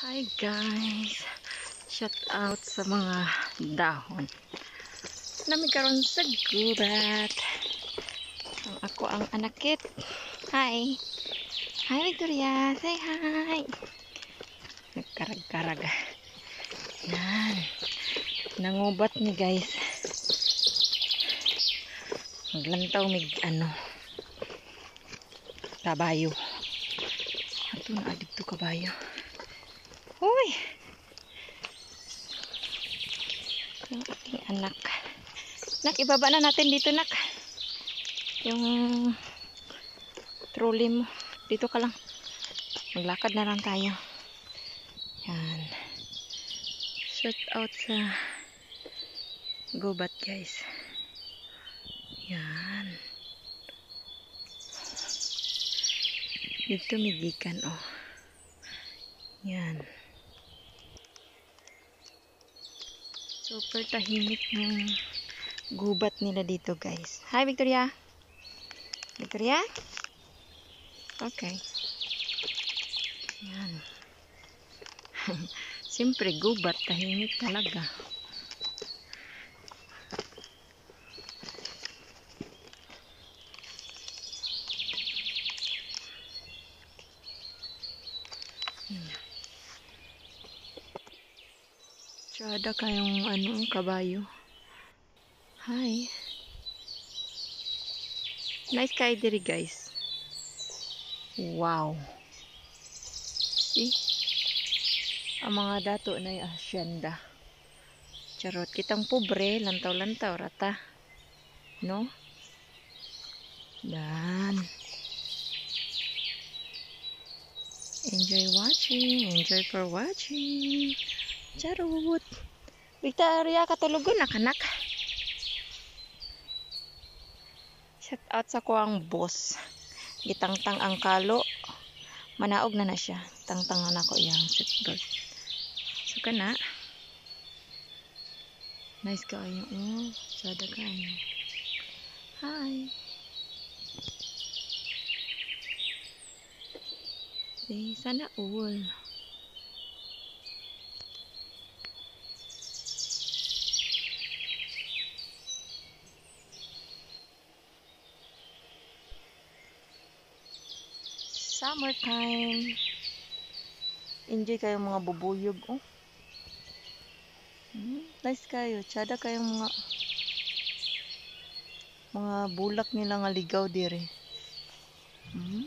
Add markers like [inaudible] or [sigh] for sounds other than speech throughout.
Hi guys! Shout out sa mga dahon. Nami karon sa gubat. ako ang anakit. Hi! Hi Victoria! Say hi! Nagkarag-karag. Yan. Nangubat ni guys. Maglantaw mig ano. Kabayo. Ato na adik to kabayo. Kabayo. Uy! Yung aking anak. Nak, ibaba na natin dito, nak. Yung trolley mo. Dito ka lang. Maglakad na lang tayo. Yan. Shout out sa gubat, guys. Yan. Dito midikan, gikan, oh. Yan. Super tahimik ng gubat nila dito guys. Hi Victoria! Victoria? Okay. Yan. [laughs] Siyempre gubat, tahimik talaga. Tsada kayong ano, kabayo. Hi. Nice kay diri guys. Wow. See? Ang mga dato na yung asyenda. Charot. Kitang pobre, lantaw-lantaw, rata. No? Dan. Enjoy watching. Enjoy for watching. Charot. Bigta area katulugon na kanak. Shout out sa ko ang boss. Gitangtang ang kalo. Manaog na na siya. Tangtang na ko iyang seatbelt. So ka na. Nice ka ayo. Oh, sada ka ayo. Hi. Day, sana all. time. Enjoy kayo mga bubuyog. Oh. Hmm, nice kayo. Tsada kayo mga mga bulak nila nga ligaw dire. Hmm.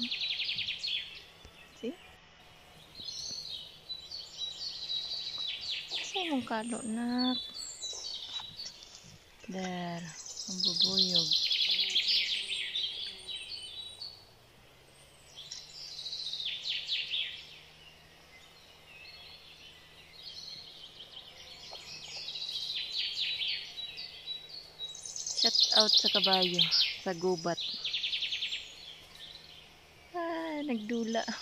hmm. See? Kasi mong kalo na. There. Ang bubuyog. out sa kabayo, sa gubat. Ah, nagdula. [laughs] [laughs]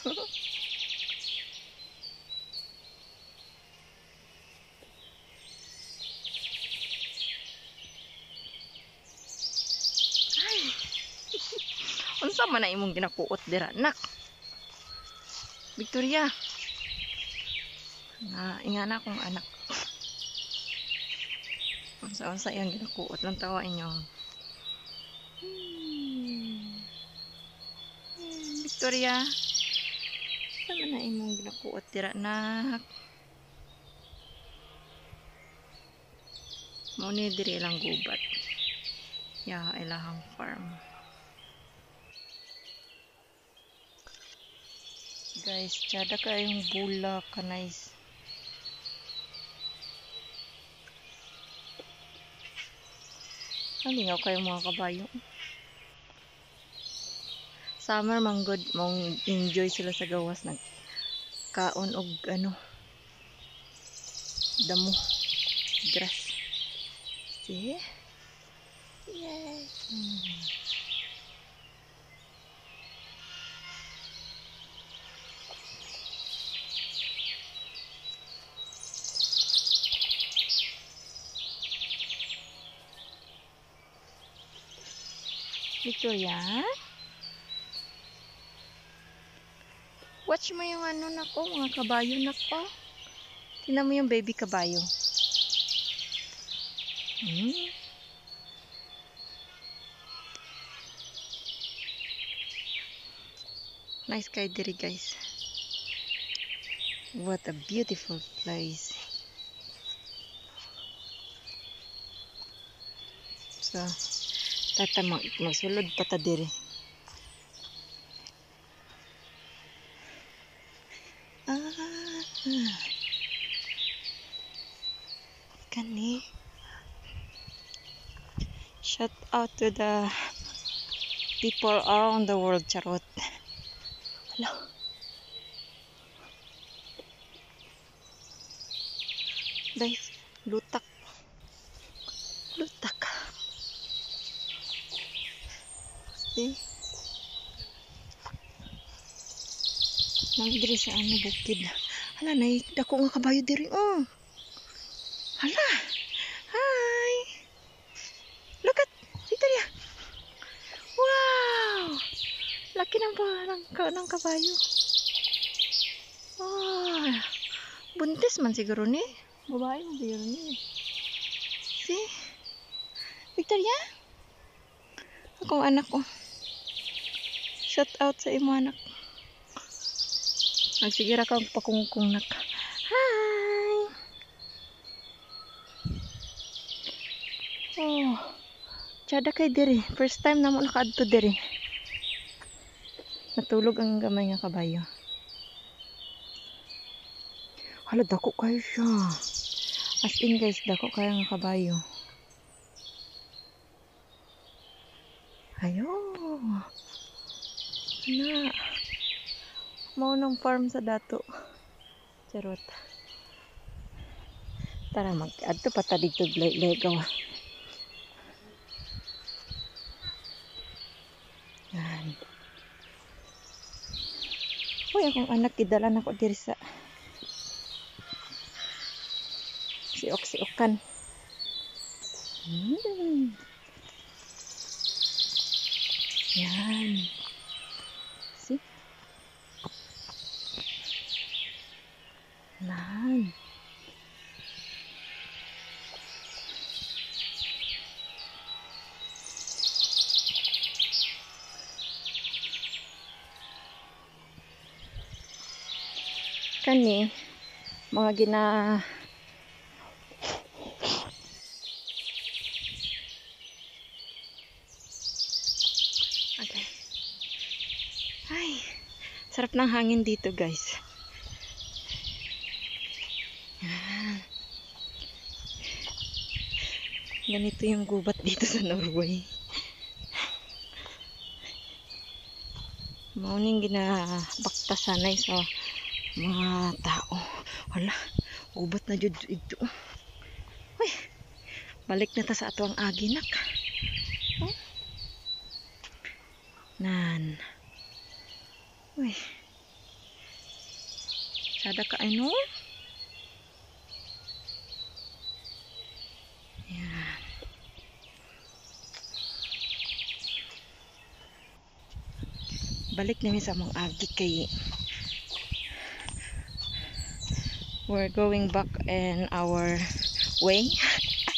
Unsa man na imong ginakuot dira, nak? Victoria. Na ingana akong anak. [laughs] Unsa unsa iyang ginakuot lang tawa inyo. Hmm. Victoria, sama na imong ginakuot tira na. Muna diri lang gubat. Ya, yeah, ilahang farm. Guys, tsada kayong bula ka nice. Halingaw kayo mga kabayo. summer man good mong enjoy sila sa gawas nag kaon og ano damo grass see yay hmm. Victoria. Watch mo yung ano na ko, mga kabayo na ko. Tinan mo yung baby kabayo. Hmm. Nice sky diri guys. What a beautiful place. So, tatamang magsulod pa ta diri. kani shout out to the people around the world charot hello guys lutak lutak see nang diri sa ano bukid hala nay dako nga kabayo diri oh ng kabayo. Ah, buntis man siguro ni. Babae mo siguro ni. Si? Victoria? Akong anak ko. Shout out sa imo anak. Nagsigira ka pakungkung nak. Hi! Oh, tsada kay diri. First time na mo nakaadto diri. Natulog ang gamay nga kabayo. Hala, dako kayo siya. As in guys, dako kayo nga kabayo. Ayo. Na. Mao ng farm sa dato. Charot. Tara mag-adto pa ta dito, Blay Legaw. akong anak tidala na ko diri sa siok-siokan hmm. yan see yan kani mga gina okay. ay sarap ng hangin dito guys Yan. ganito yung gubat dito sa Norway mauning ginabakta sanay sa so, mga tao. Wala, ubat na jud ito. Uy, balik na ta sa ato ang aginak. Oh. Nan. Uy. Sada ka ano? Yan. Balik namin sa mga agi kay we're going back in our way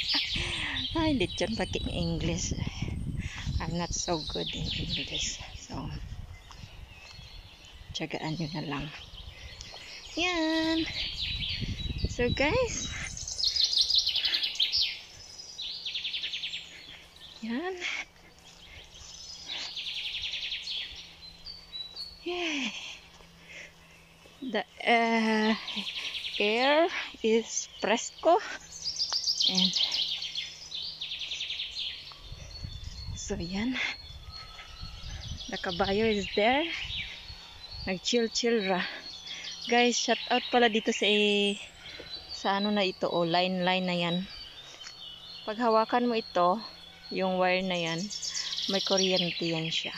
[laughs] ay lechon taking English I'm not so good in English so tsagaan nyo na lang yan so guys yan yay the uh, air is fresco and so yan the kabayo is there nag chill chill ra guys shout out pala dito sa eh, sa ano na ito o oh, line line na yan pag hawakan mo ito yung wire na yan may kuryente yan siya